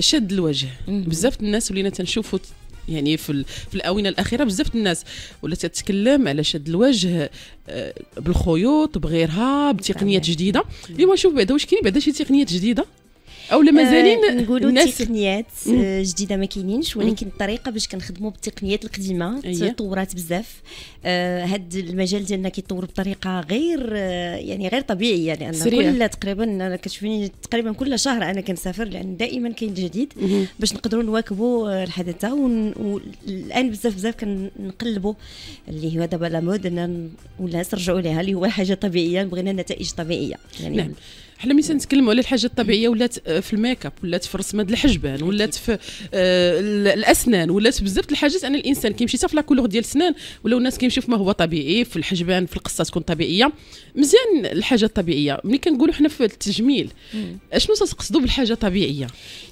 شد الوجه بزاف الناس ولينا تنشوفوا يعني في في الاونه الاخيره بزاف الناس ولات تتكلم على شد الوجه آه، بالخيوط بغيرها بتقنيات جديده اليوم نشوف بعدا واش كاين بعدا شي تقنيات جديده او لما آه، زالين نقولوا الناس... تقنيات آه، جديده ما كاينينش ولكن الطريقه باش كنخدموا بالتقنيات القديمه تطورات بزاف آه، هاد المجال ديالنا كيتطور بطريقه غير يعني غير طبيعيه يعني لان كل تقريبا كتشوفيني تقريبا كل شهر انا كنسافر لان دائما كاين جديد باش نقدروا نواكبوا الحداثه والان بزاف بزاف كنقلبوا اللي هو دابا لا مود الناس رجعوا لها اللي هو حاجه طبيعيه بغينا نتائج طبيعيه يعني نعم. حنا ملي تنتكلموا على الحاجه الطبيعيه ولات آه، في الميك اب ولات في الرسمه الحجبان ولات في آه الاسنان ولات بزاف الحاجات ان الانسان كيمشي حتى في لاكولور ديال السنان ولاو الناس كيمشيو في ما هو طبيعي في الحجبان في القصه تكون طبيعيه مزيان الحاجه الطبيعيه ملي كنقولوا حنا في التجميل شنو تقصدوا بالحاجه الطبيعيه؟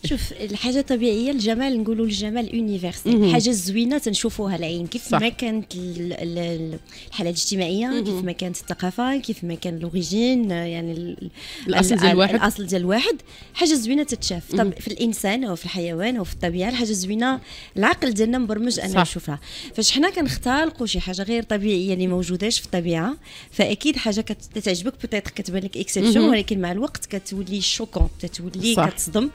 شوف الحاجه الطبيعيه الجمال نقولوا الجمال يونيفرسال الحاجه الزوينه تنشوفوها العين كيف ما كانت الحاله الاجتماعيه كيف ما كانت الثقافه كيف ما كان لوريجين يعني الاصل ديال الواحد الاصل ديال الواحد حاجه زوينه تتشاف طب في الانسان او في الحيوان او في الطبيعه الحاجه زوينه العقل ديالنا مبرمج انه يشوفها فاش حنا كنختلقوا شي حاجه غير طبيعيه اللي ما موجوداش في الطبيعه فاكيد حاجه كتعجبك بوتيتر كتبان لك اكسبسيون ولكن مع الوقت كتولي شوكون كتولي كتصدم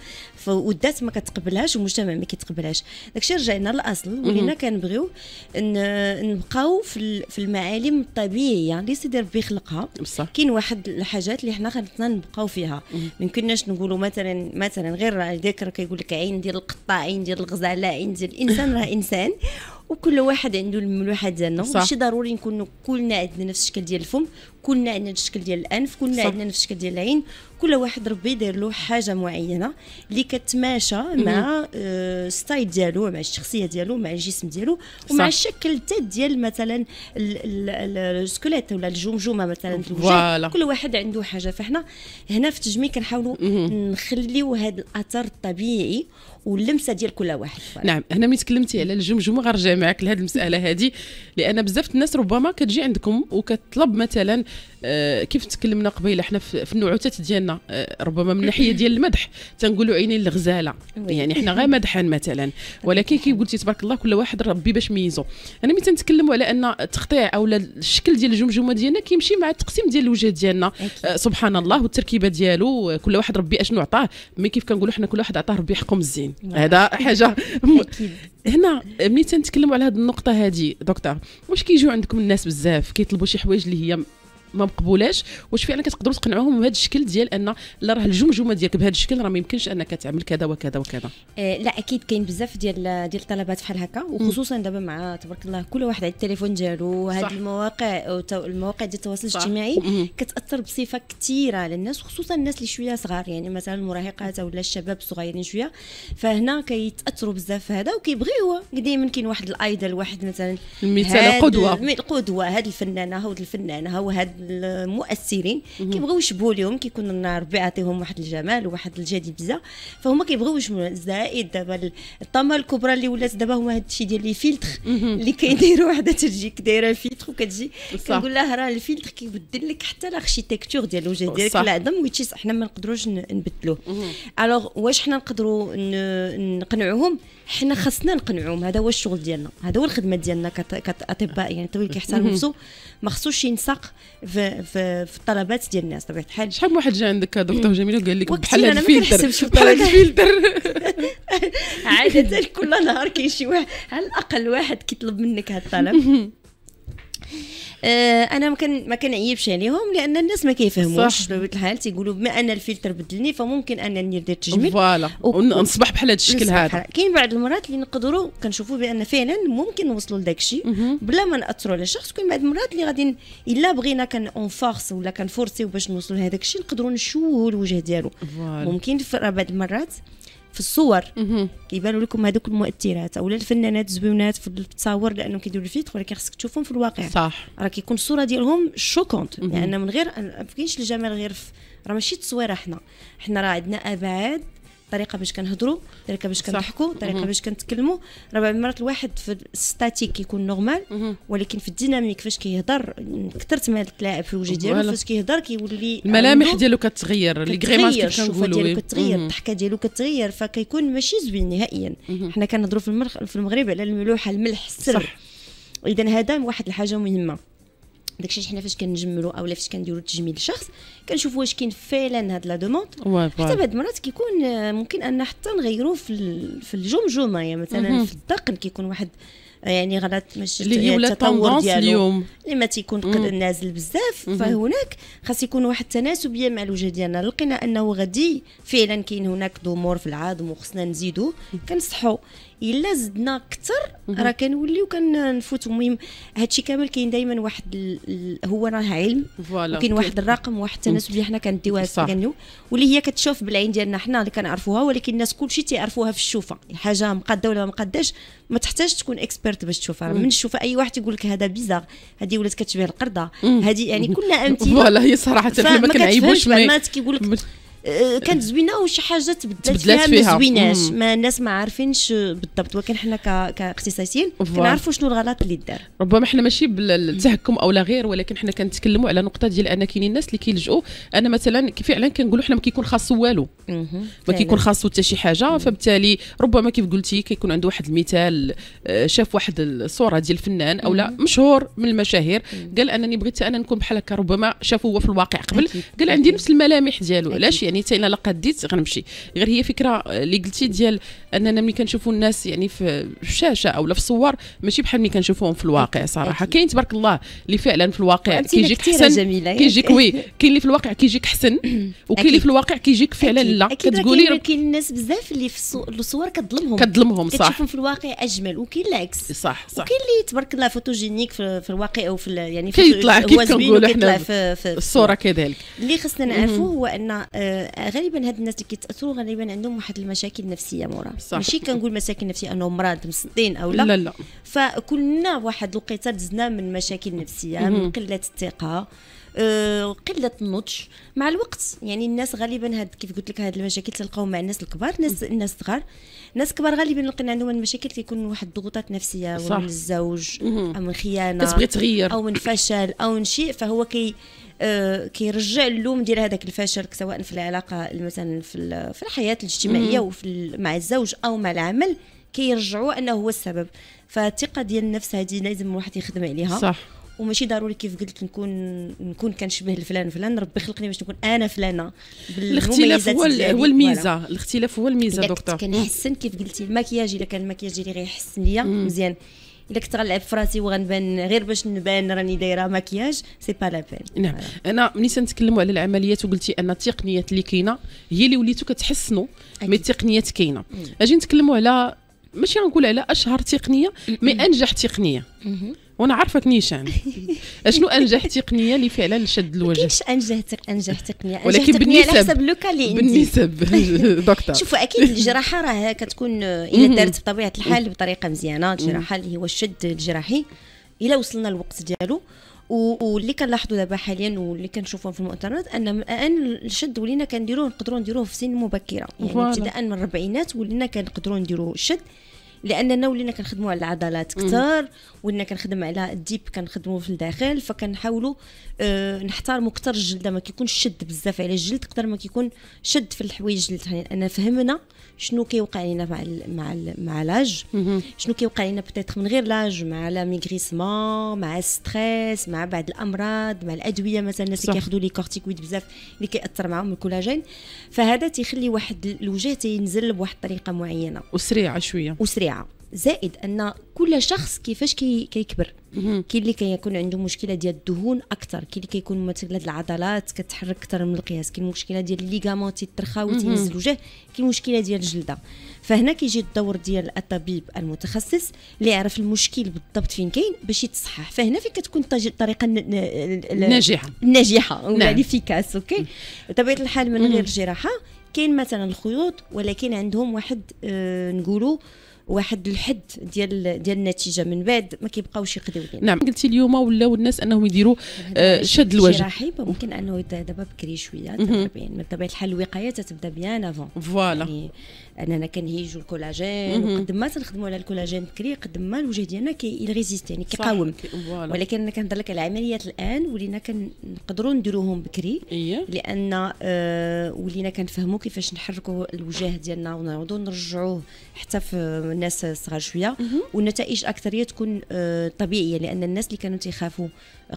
والذات ما كتقبلهاش والمجتمع ما كيتقبلهاش داكشي رجعنا للاصل ولينا كنبغيو نبقاو في المعالم الطبيعيه اللي سيدي ربي خلقها كاين واحد الحاجات اللي حنا خلطنا نبقاو فيها ما يمكنناش نقولوا مثلا مثلا غير ذكر كيقول لك عين ديال القطه عين ديال الغزاله عين ديال الانسان راه انسان وكل واحد عنده الملوحه ديالنا ماشي ضروري نكونوا كلنا عندنا نفس الشكل ديال الفم كلنا عندنا الشكل ديال الانف كلنا عندنا نفس الشكل ديال العين كل واحد ربي داير له حاجه معينه اللي كتماشى مع آه ستايل ديالو مع الشخصيه ديالو مع الجسم ديالو ومع صح. الشكل ديال مثلا السكليت ولا الجمجمه مثلا الوجه كل واحد عنده حاجه فاحنا هنا في التجميل كنحاولوا نخليو هذا الاثر الطبيعي واللمسه ديال كل واحد فعلا. نعم هنا ملي تكلمتي على الجمجمه غنرجع معك لهذه المساله هذه لان بزاف الناس ربما كتجي عندكم وكتطلب مثلا آه، كيف تكلمنا قبيله حنا في النعوتات ديالنا آه، ربما من الناحيه ديال المدح تنقولوا عينين الغزاله يعني حنا غير مدحا مثلا ولكن كي قلتي تبارك الله كل واحد ربي باش ميزو انا ملي تنتكلموا على ان التقطيع او الشكل ديال الجمجمه ديالنا كيمشي مع التقسيم ديال الوجه ديالنا آه، سبحان الله والتركيبه ديالو كل واحد ربي اشنو عطاه مي كيف كنقولوا حنا كل واحد عطاه ربي حقه مزيان هذا حاجه هنا ملي تنتكلموا على هذه النقطه هذه دكتور واش كيجيو عندكم الناس بزاف كيطلبوا شي حوايج اللي هي ما مقبولاش واش فعلا كتقدروا تقنعوهم بهذا الشكل ديال ان لا راه الجمجمه ديالك بهذا الشكل راه ما يمكنش انك تعمل كذا وكذا وكذا آه لا اكيد كاين بزاف ديال ديال الطلبات بحال هكا وخصوصا دابا مع تبارك الله كل واحد على التليفون ديالو وهاد المواقع المواقع ديال التواصل الاجتماعي كتاثر بصفه كثيره على الناس خصوصا الناس اللي شويه صغار يعني مثلا المراهقات ولا الشباب الصغيرين شويه فهنا كيتاثروا بزاف هذا وكيبغي هو دائما كاين واحد الايدل واحد مثلا المثال قدوه القدوه هاد الفنانه هاد الفنانه هو هاد المؤثرين كيبغيو يشبهوا لهم كيكون النهار بيعطيهم واحد الجمال وواحد الجاذبيه فهما كيبغيو يشبهوا زائد دابا الطامه الكبرى اللي ولات دابا هما هاد الشيء ديال لي فيلتر اللي كيديروا واحد تجيك دايره فيلتر وكتجي كنقول لها راه الفيلتر كيبدل لك حتى لاركتيكتور ديال الوجه ديالك العظم ويتشيز حنا ما نقدروش نبدلوه الوغ واش حنا نقدروا نقنعوهم حنا خاصنا نقنعوهم هذا هو الشغل ديالنا هذا هو الخدمه ديالنا كاطباء يعني الطبيب كيحتار نفسه ما خصوش ينساق في في, في الطلبات ديال الناس طبيعه الحال شحال من واحد جا عندك دكتور جميله وقال لك بحال هذا الفلتر بحال هذا الفلتر عاده كل نهار كاين شي واحد على الاقل واحد كيطلب منك الطلب آه، انا ما كان ما كنعيبش عليهم لان الناس ما كيفهموش بطبيعه الحال تيقولوا بما ان الفلتر بدلني فممكن انني ندير تجميل فوالا ونصبح بحال هذا الشكل هذا كاين بعض المرات اللي نقدروا كنشوفوا بان فعلا ممكن نوصلوا لذاك الشيء بلا ما ناثروا على الشخص كاين بعض المرات اللي غادي الا بغينا كان فورس ولا فورسي باش نوصلوا لهذاك الشيء نقدروا نشوهوا الوجه ديالو ممكن في بعض المرات في الصور كيبانوا لكم هذوك المؤثرات اولا الفنانات زوينات في التصاور لانهم كيديروا الفيت ولكن خصك تشوفهم في الواقع صح راه كيكون الصوره ديالهم شوكونت لان يعني من غير ما كاينش الجمال غير في راه ماشي تصويره حنا حنا راه عندنا ابعاد الطريقه باش كنهضروا الطريقه باش كنضحكوا الطريقه باش كنتكلموا ربع مرات المرات الواحد في الستاتيك كيكون نورمال ولكن في الديناميك فاش كيهضر كثرت ما التلاعب في الوجه ديالو فاش كيهضر كيولي الملامح ديالو كتغير لي غريماس الشوفه ديالو إيه. كتغير الضحكه ديالو كتغير فكيكون ماشي زوين نهائيا حنا كنهضروا في المغرب على الملوحه الملح السر اذا هذا واحد الحاجه مهمه داكشي حنا فاش كنجملوا اولا فاش كنديروا تجميل الشخص كنشوف واش كاين فعلا هاد لا دوموند حتى بعض المرات كيكون آه، ممكن ان حتى نغيروا في في الجمجمه يعني مثلا في الدقن كيكون واحد آه، يعني غلط ماشي اللي هي ولات ديالو اليوم ما تيكون قد نازل بزاف فهناك خاص يكون واحد التناسب مع الوجه ديالنا لقينا انه غادي فعلا كاين هناك ضمور في العظم وخصنا نزيدوه كنصحوا الا زدنا اكثر راه كنوليو كنفوت المهم هادشي كامل كاين دائما واحد هو راه علم وكاين واحد الرقم واحد التناسب اللي حنا كنديوها كنو واللي هي كتشوف بالعين ديالنا حنا اللي كنعرفوها ولكن الناس كلشي تيعرفوها في الشوفه حاجه مقاده ولا ما مقاداش ما تحتاج تكون اكسبيرت باش تشوفها من الشوفه اي واحد يقول لك هذا بيزار هذه ولات كتشبه القرده هذه يعني كلها امثله فوالا هي صراحه ما كنعيبوش ما كيقول لك آه، كانت أه. زوينه وشي حاجه تبدلت فيها, فيها. ما زويناش ما الناس ما عارفينش بالضبط ولكن حنا كاختصاصيين كنعرفوا شنو الغلط اللي دار ربما حنا ماشي بالتهكم او لا غير ولكن حنا كنتكلموا على نقطه ديال ان كاينين الناس اللي كيلجؤوا انا مثلا فعلا كنقولوا حنا ما كيكون خاصو والو ما كيكون خاصو حتى شي حاجه فبالتالي ربما كيف قلتي كيكون عنده واحد المثال آه، شاف واحد الصوره ديال الفنان او لا مشهور من المشاهير قال انني بغيت انا نكون بحال هكا ربما شافوه هو في الواقع قبل قال عندي نفس الملامح ديالو علاش يعني يعني حتى الا قديت غنمشي غير هي فكره آه، اللي قلتي ديال اننا ملي كنشوفوا الناس يعني في الشاشه او لا في الصور ماشي بحال ملي كنشوفوهم في الواقع صراحه كاين تبارك الله اللي فعلا في الواقع كيجيك احسن كيجيك وي كاين اللي في الواقع كيجيك احسن وكاين اللي في الواقع كيجيك فعلا لا كتقولي كاين الناس بزاف اللي في الصور كظلمهم كظلمهم صح كتشوفهم في الواقع اجمل وكاين العكس صح صح وكاين اللي تبارك الله فوتوجينيك في, الواقع او في يعني في كيطلع كيف كنقولوا احنا في الصوره كذلك اللي خصنا نعرفوا هو ان آه، غالبا هاد الناس اللي كيتاثروا غالبا عندهم واحد المشاكل نفسيه مورا ماشي كنقول مشاكل نفسيه انهم مرض مسنطين او لا لا لا فكلنا واحد الوقيته دزنا من مشاكل نفسيه من قله الثقه آه، قله النضج مع الوقت يعني الناس غالبا هاد كيف قلت لك هاد المشاكل تلقاو مع الناس الكبار الناس الناس الصغار الناس الكبار غالبا لقينا عندهم المشاكل كيكون واحد الضغوطات نفسيه صح. من الزوج او من خيانه كتبغي تغير او من فشل او من شيء فهو كي آه، كيرجع اللوم ديال هذاك الفشل سواء في العلاقه مثلا في, في الحياه الاجتماعيه وفي مع الزوج او مع العمل كيرجعوا انه هو السبب فالثقه ديال النفس هذه لازم الواحد يخدم عليها صح وماشي ضروري كيف قلت نكون نكون كنشبه لفلان فلان ربي خلقني باش نكون انا فلانه الاختلاف هو هو الميزه الاختلاف هو الميزه دكتور كنحسن كيف قلتي المكياج الا كان المكياج ديالي غيحسن ليا مزيان الا كنت غنلعب في راسي وغنبان غير باش نبان راني دايره مكياج سي با لا بين نعم انا ملي تنتكلموا على العمليات وقلتي ان التقنيات اللي كاينه هي اللي وليتو كتحسنوا مي التقنيات كاينه اجي نتكلموا على ماشي غنقول على اشهر تقنيه مي انجح تقنيه وانا عارفك نيشان شنو انجح تقنيه اللي فعلا شد الوجه كاينش انجح انجح تقنيه انجح ولكن تقنية بالنسب على حسب لوكا اللي عندي بالنسب دكتور شوفوا اكيد الجراحه راه كتكون الا دارت بطبيعه الحال بطريقه مزيانه الجراحه اللي هو الشد الجراحي الا وصلنا الوقت ديالو واللي كنلاحظوا دابا حاليا واللي كنشوفوه في المؤتمرات ان الان الشد ولينا كنديروه نقدروا نديروه في سن مبكره يعني ابتداء من الربعينات ولينا كنقدروا نديروا الشد لاننا ولينا كنخدموا على العضلات كثار ولينا كنخدم على الديب كنخدموا في الداخل فكنحاولوا آه، نحترموا كثر الجلده ما كيكونش شد بزاف على الجلد قدر ما كيكون شد في الحوايج الجلد لان يعني فهمنا شنو كيوقع لنا مع الـ مع الـ مع لاج شنو كيوقع لنا بتيتر من غير لاج مع لا ميغريسمون مع ستريس مع بعض الامراض مع الادويه مثلا الناس اللي كياخذوا لي كورتيكويد بزاف اللي كياثر معاهم الكولاجين فهذا تيخلي واحد الوجه تينزل بواحد الطريقه معينه وسريعه شويه وسريعه زائد ان كل شخص كيفاش كي كيكبر كاين اللي كيكون كي عنده مشكله ديال الدهون اكثر كاين اللي كيكون مثلا العضلات كتحرك اكثر من القياس كاين المشكله ديال الليغامون تيترخى وتينزل الوجه كاين مشكله ديال الجلده فهنا كيجي الدور ديال الطبيب المتخصص اللي يعرف المشكل بالضبط فين كاين باش يتصحح فهنا فين كتكون الطريقه الناجحه الناجحه ولا نعم. يعني اوكي بطبيعه الحال من غير الجراحه كاين مثلا الخيوط ولكن عندهم واحد آه نقولوا واحد الحد ديال ديال النتيجه من بعد ما كيبقاوش يقضيو نعم قلتي اليوم ولاو الناس انهم يديروا آه شد الوجه جراحي ممكن انه دابا بكري شويه من طبيعه الحال الوقايه تتبدا بيان افون فوالا يعني اننا كنهيجوا الكولاجين وقد ما تنخدموا على الكولاجين بكري قد ما الوجه ديالنا كيريزيست يعني كيقاوم ولكن انا كنهضر لك على العمليات الان ولينا كنقدروا نديروهم بكري إيه؟ لان آه ولينا كنفهموا كيفاش نحركوا الوجه ديالنا ونعاودوا نرجعوه حتى في الناس صغار شويه والنتائج اكثريه تكون آه، طبيعيه لان الناس اللي كانوا تيخافوا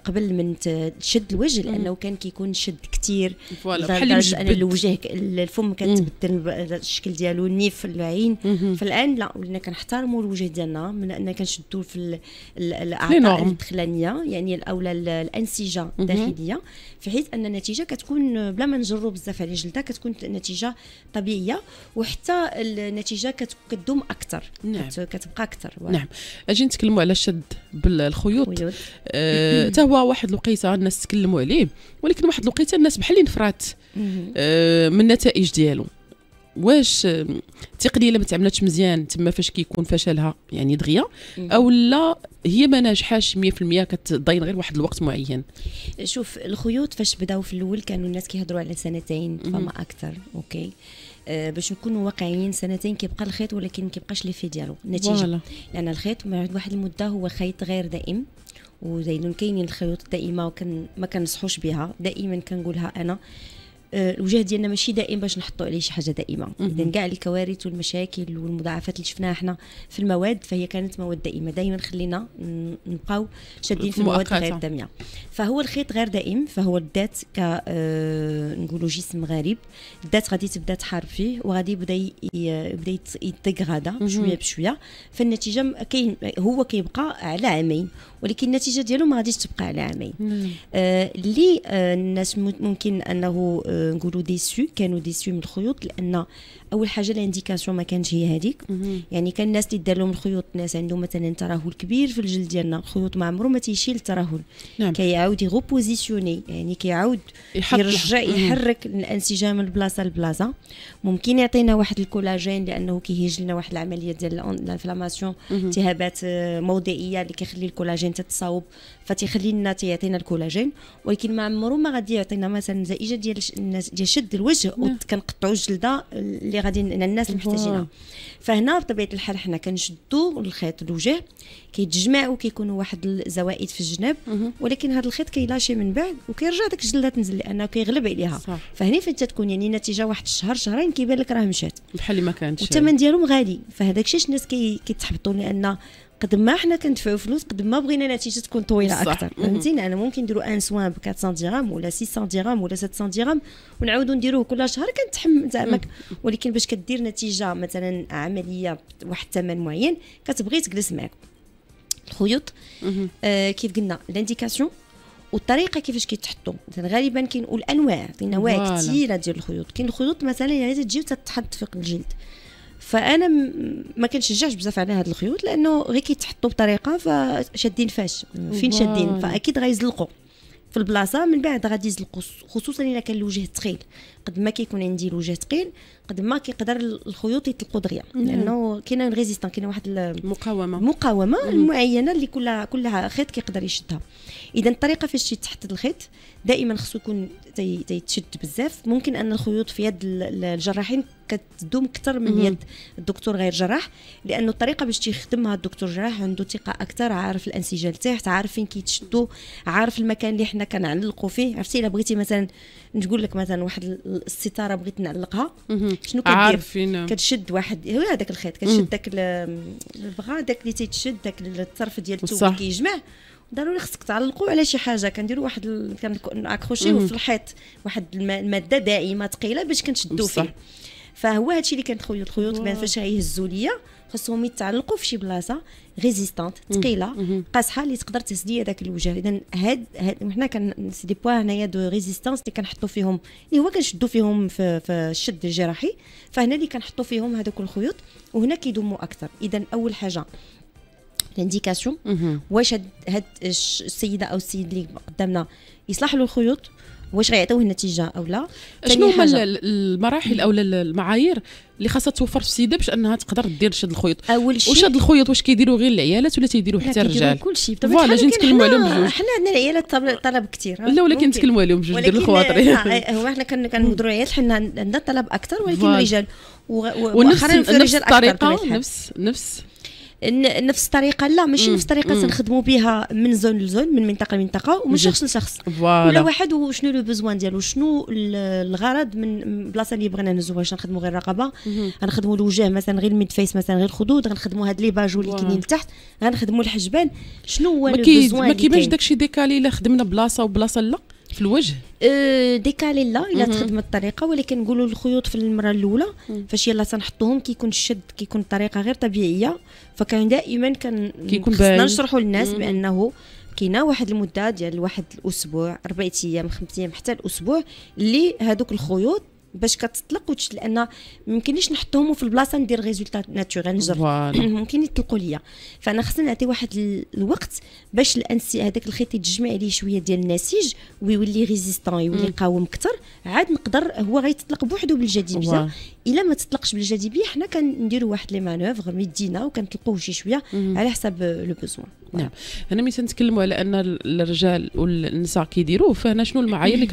قبل من تشد الوجه لانه كان كيكون شد كثير ان الوجه الفم كتبدل الشكل ديالو النيف العين فالان لا ولينا كنحترموا الوجه ديالنا من ان كنشدوا في الاعضاء الدخلانيه يعني او الانسجه الداخليه في حيث ان النتيجه كتكون بلا ما نجروا بزاف على جلدة كتكون نتيجه طبيعيه وحتى النتيجه كتدوم اكثر نعم. كتبقى اكثر نعم اجي نتكلموا على الشد بالخيوط حتى آه هو واحد الوقيته الناس تكلموا عليه ولكن واحد الوقيته الناس بحال اللي نفرات آه من النتائج ديالو واش التقنيه آه، اللي ما تعملتش مزيان تما فاش كيكون فشلها يعني دغيا او لا هي ما ناجحاش 100% كتضاين غير واحد الوقت معين شوف الخيوط فاش بداو في الاول كانوا الناس كيهضروا على سنتين فما اكثر اوكي آه، باش نكونوا واقعيين سنتين كيبقى الخيط ولكن كيبقاش لي في ديالو النتيجه لان يعني الخيط بعد واحد المده هو خيط غير دائم وزيدون كاينين الخيوط الدائمه وكان ما كنصحوش بها دائما كنقولها انا آه، الوجه ديالنا ماشي دائم باش نحطوا عليه شي حاجه دائمه اذا كاع الكوارث والمشاكل والمضاعفات اللي شفناها احنا في المواد فهي كانت مواد دائمه دائما خلينا نبقاو شادين في المواد غير الدميه فهو الخيط غير دائم فهو الذات ك آه، نقولوا جسم غريب الذات غادي تبدا تحارب فيه وغادي يبدا يبدا يتدغرادا شويه بشويه فالنتيجه كاين هو كيبقى على عامين ولكن النتيجه ديالو ما غاديش تبقى على عامين اللي آه،, آه الناس ممكن انه آه نقولوا ديسو كانوا ديسو من الخيوط لان آه اول حاجه الانديكاسيون ما كانتش هي هذيك يعني كان الناس اللي دار لهم الخيوط الناس عندهم مثلا ترهل كبير في الجلد ديالنا الخيوط ما عمره ما تيشيل الترهل نعم. كيعاود يغوبوزيسيوني يعني كيعاود يرجع يحرك الانسجام البلاصه لبلاصه ممكن يعطينا واحد الكولاجين لانه كيهيج لنا واحد العمليه ديال الانفلاماسيون التهابات آه، موضعيه اللي كيخلي الكولاجين تتصاوب فتيخلي لنا تيعطينا الكولاجين ولكن ما عمره ما غادي يعطينا مثلا زائجه ديال ديال شد الوجه نعم. وكنقطعوا الجلده اللي اللي غادي الناس محتاجينها فهنا بطبيعه الحال حنا كنشدوا الخيط الوجه كيتجمع وكيكونوا واحد الزوائد في الجناب ولكن هذا الخيط كيلاشي من بعد وكيرجع داك الجلده تنزل لانه كيغلب عليها فهنا فين تتكون يعني نتيجه واحد الشهر شهرين كيبان لك راه مشات بحال اللي ما كانتش والثمن ديالهم غالي فهذاك الشيء الناس كيتحبطوا لان قد ما حنا كندفعوا فلوس قد ما بغينا النتيجه تكون طويله اكثر فهمتي انا ممكن نديروا ان سوان ب 400 درهم ولا 600 درهم ولا 700 درهم ونعاودوا نديروه كل شهر كنتحمل زعما ولكن باش كدير نتيجه مثلا عمليه بواحد الثمن معين كتبغي تجلس معاك الخيوط آه كيف قلنا لانديكاسيون والطريقه كيفاش كيتحطوا مثلا غالبا كاين والانواع كاين انواع كثيره ديال الخيوط كاين الخيوط مثلا يعني تجي وتتحط في الجلد فانا ما كنشجعش بزاف على هاد الخيوط لانه غير كيتحطوا بطريقه فشادين فاش فين شادين فاكيد غيزلقوا في البلاصه من بعد غادي يزلقوا خصوصا الا كان الوجه ثقيل قد ما كيكون عندي الوجه ثقيل قد ما كيقدر الخيوط يطلقوا دغيا نعم. لانه كاينه ريزيستان كاينه واحد المقاومه المقاومه المعينه اللي كلها كلها خيط كيقدر يشدها اذا الطريقه فاش يتحدد الخيط دائما خصو يكون تيتشد بزاف ممكن ان الخيوط في يد الجراحين كتدوم اكثر من يد الدكتور غير جراح لانه الطريقه باش تيخدمها الدكتور جراح عنده ثقه اكثر عارف الانسجه لتحت عارف فين كيتشدوا عارف المكان اللي حنا كنعلقوا فيه عرفتي الا بغيتي مثلا نقول لك مثلا واحد الستاره بغيت نعلقها شنو كدير كتشد واحد هو هذاك الخيط كتشد داك البغا داك اللي تيتشد داك الطرف ديال الثوب كيجمع كي ضروري خصك تعلقوا على شي حاجه كنديروا واحد كنكروشيو في الحيط واحد الماده دائمه ثقيله باش كنشدو فيه فهو هادشي اللي خيوط الخيوط بان فاش غيهزوا ليا خصهم يتعلقوا في شي بلاصه ريزيستانت ثقيله قاصحه اللي تقدر تهز لي هذاك الوجه اذا هاد, هاد حنا كان سي دي بوا هنايا دو ريزيستانس اللي كنحطوا فيهم اللي هو كنشدوا فيهم في, في الشد الجراحي فهنا اللي كنحطوا فيهم هذوك الخيوط وهنا كيدوموا اكثر اذا اول حاجه انديكاسيون mhm. واش هاد, هاد السيده او السيد اللي قدامنا يصلح له الخيوط واش غيعطيوه النتيجه او لا شنو هما المراحل او المعايير اللي خاصها توفر في السيده باش انها تقدر دير شد الخيوط اول شيء واش الخيوط واش كيديروا غير العيالات ولا تيديروا حتى الرجال شيء فوالا جيت نتكلموا عليهم بجوج حنا عندنا العيالات طلب كثير لا ولكن نتكلموا عليهم بجوج ديال الخواطر آه، آه، هو حنا كنهضروا العيالات حنا عندنا طلب اكثر ولكن الرجال ونفس نفس الطريقه نفس نفس نفس الطريقه لا ماشي نفس الطريقه تنخدموا بها من زون لزون من منطقه لمنطقه ومن شخص لشخص ولا واحد وشنو لو بوزوان ديالو شنو الغرض من البلاصه اللي بغينا نهزو واش نخدموا غير الرقبه غنخدموا الوجه مثلا غير الميد فيس مثلا غير الخدود غنخدموا هاد لي باجو اللي كاينين لتحت غنخدموا الحجبان شنو هو لو بوزوان ما كيبانش داكشي ديكالي الا خدمنا بلاصه وبلاصه لا في الوجه أه ديكالي لا الا تخدم الطريقه ولكن نقولوا الخيوط في المره الاولى فاش يلا تنحطوهم كيكون الشد كيكون الطريقه غير طبيعيه فكان دائما كان كيكون خصنا نشرحوا للناس بانه كاينه واحد المده ديال واحد الاسبوع اربع ايام خمس ايام حتى الاسبوع اللي هذوك الخيوط باش كتطلق وتشد لان ممكنليش نحطهم في البلاصه ندير ريزولتا ناتوريل نجر ممكن يطلقوا ليا فانا خصني نعطي واحد الوقت باش الانسي هذاك الخيط يتجمع عليه شويه ديال النسيج ويولي ريزيستون يولي يقاوم اكثر عاد نقدر هو غيتطلق بوحدو بالجاذبيه الا ما تطلقش بالجاذبيه حنا كنديروا واحد لي مانوفر ميدينا وكنطلقوه شي شويه على حسب لو بوزوان نعم هنا ملي تنتكلموا على ان الرجال والنساء كيديروه فهنا شنو المعايير اللي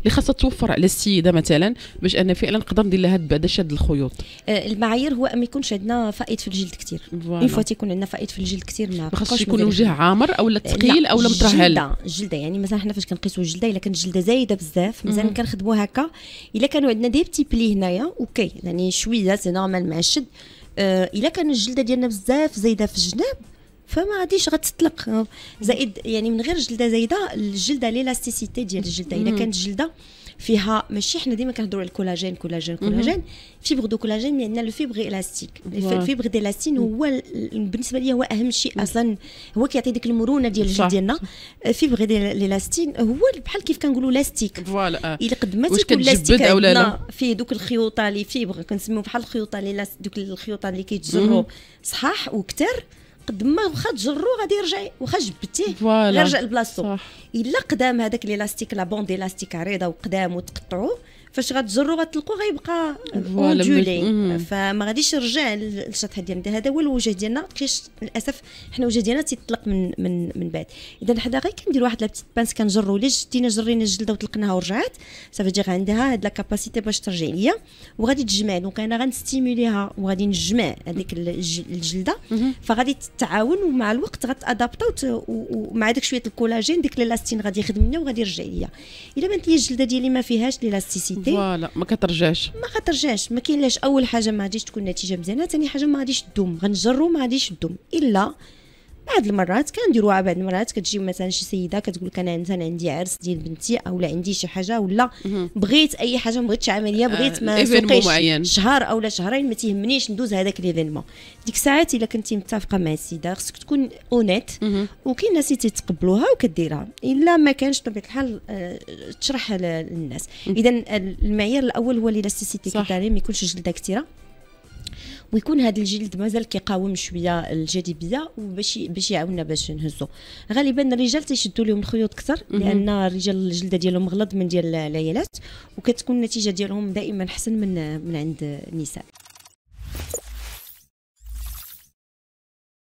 اللي خاصها توفر على السيده مثلا باش انا فعلا نقدر ندير لها بعد شد الخيوط آه، المعايير هو ما يكونش عندنا فائض في الجلد كثير اون فوا تيكون عندنا فائض في الجلد كثير ما خاصش يكون وجه عامر او ثقيل او مترهل الجلده يعني مثلا حنا فاش كنقيسوا الجلده الا كانت الجلده زايده بزاف مثلا كنخدموا هكا الا كانوا عندنا دي بتي بلي هنايا اوكي يعني شويه سي نورمال مع الشد آه، الا كان الجلده ديالنا بزاف زايده في الجناب فما غاديش غتطلق آه، زائد يعني من غير جلده زايده الجلده ليلاستيسيتي ديال الجلده اذا كانت الجلده فيها ماشي حنا ديما كنهضروا على الكولاجين كولاجين كولاجين فيبر دو كولاجين لان الفيبر الاستيك الفيبر ديلاستين هو بالنسبه لي هو اهم شيء اصلا هو كيعطي ديك المرونه ديال الجلد ديالنا فيبر ديلاستين هو بحال كيف كنقولوا لاستيك فوالا الى قد ما تكون لاستيك ولا لا فيه دوك الخيوطه اللي فيبر كنسميو بحال الخيوطه اللي دوك الخيوطه اللي كيتجروا صحاح وكثر قد ما واخا تجرو غادي يرجع واخا جبتيه غير يرجع لبلاصتو الا قدام هذاك ليلاستيك لا بوند الاستيك عريضه وقدام وتقطعوه فاش غتجرو غتلقوا غيبقى اونجولي فما غاديش يرجع للشطح ديالنا يعني هذا هو الوجه ديالنا كيش للاسف حنا الوجه ديالنا تيطلق من من من بعد اذا حدا غير كندير واحد لابتيت بانس كنجرو الا جدينا جرينا الجلده وطلقناها ورجعات صافي تجي عندها هاد لا كاباسيتي باش ترجع ليا وغادي تجمع دونك انا غنستيموليها وغادي نجمع هذيك الجلده فغادي تتعاون ومع الوقت غتادابتا ومع داك شويه الكولاجين ديك الالاستين غادي يخدم لنا وغادي يرجع ليا الا بانت لي الجلده ديالي ما فيهاش لي بروبابيليتي فوالا ما كترجعش ما كترجعش ما كاين اول حاجه ما غاديش تكون نتيجه مزيانه ثاني حاجه ما غاديش تدوم غنجرو ما غاديش تدوم الا بعض المرات كنديروها بعض المرات كتجي مثلا شي سيده كتقول لك انا مثلا عندي عرس ديال بنتي او لا عندي شي حاجه ولا بغيت اي حاجه ما بغيتش عمليه آه، بغيت ما سوقيش شهر او لا شهرين ما تيهمنيش ندوز هذاك ليفينمون ديك الساعات الا كنتي متفقه مع السيده خصك تكون اونيت وكاين ناس تيتقبلوها وكديرها الا ما كانش بطبيعه الحال آه، تشرح للناس اذا المعيار الاول هو الالاستيسيتي كتاعي ما يكونش جلده كثيره ويكون هذا الجلد مازال كيقاوم شويه الجاذبيه وباش باش يعاوننا باش نهزو غالبا الرجال تيشدوا لهم الخيوط اكثر لان الرجال الجلده ديالهم غلظ من ديال العيالات وكتكون النتيجه ديالهم دائما احسن من من عند النساء